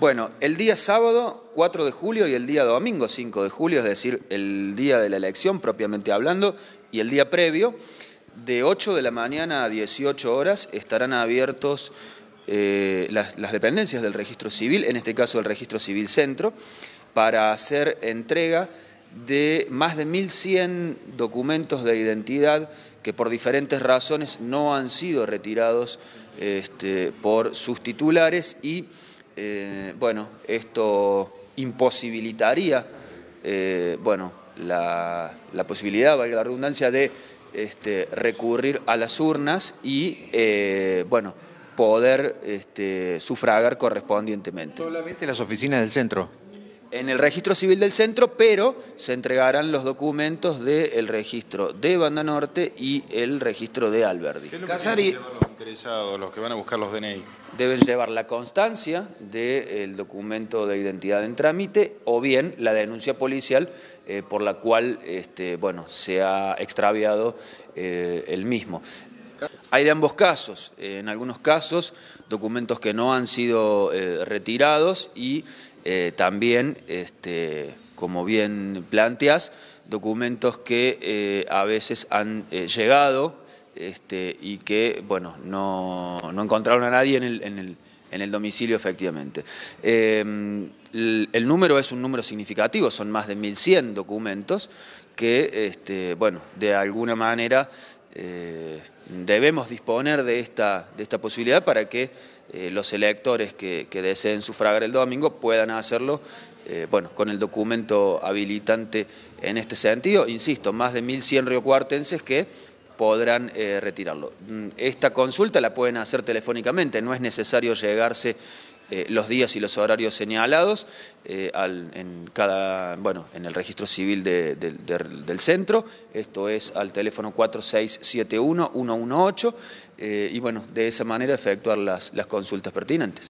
Bueno, el día sábado 4 de julio y el día domingo 5 de julio, es decir, el día de la elección propiamente hablando y el día previo, de 8 de la mañana a 18 horas estarán abiertos eh, las, dependencias del registro civil, en este caso el registro civil centro, para hacer entrega de más de 1.100 documentos de identidad que por diferentes razones no han sido retirados este, por sus titulares y eh, bueno, esto imposibilitaría, eh, bueno, la, posibilidad, valga la redundancia, de este, recurrir a las urnas y, eh, bueno, poder este, sufragar correspondientemente. Solamente las oficinas del centro en el registro civil del centro, pero se entregarán los documentos del registro de Banda Norte y el registro de Alberdi los que van a buscar los DNI? Deben llevar la constancia del documento de identidad en trámite o bien la denuncia policial eh, por la cual este, bueno, se ha extraviado eh, el mismo. Hay de ambos casos, en algunos casos documentos que no han sido eh, retirados y también, este, como bien planteas, documentos que a veces han llegado este, y que, bueno, no, encontraron a nadie en el, domicilio efectivamente. Em, el, número es un número significativo, son más de 1.100 documentos que, este, bueno, de alguna manera eh, debemos disponer de esta, de esta posibilidad para que eh, los electores que, deseen sufragar el domingo puedan hacerlo eh, bueno, con el documento habilitante en este sentido. Insisto, más de 1.100 riocuartenses que podrán eh, retirarlo. Mm, esta consulta la pueden hacer telefónicamente, no es necesario llegarse eh, los días y los horarios señalados eh, en cada bueno en el registro civil del centro esto es al teléfono 4671 118 y bueno de esa manera efectuar las, las consultas pertinentes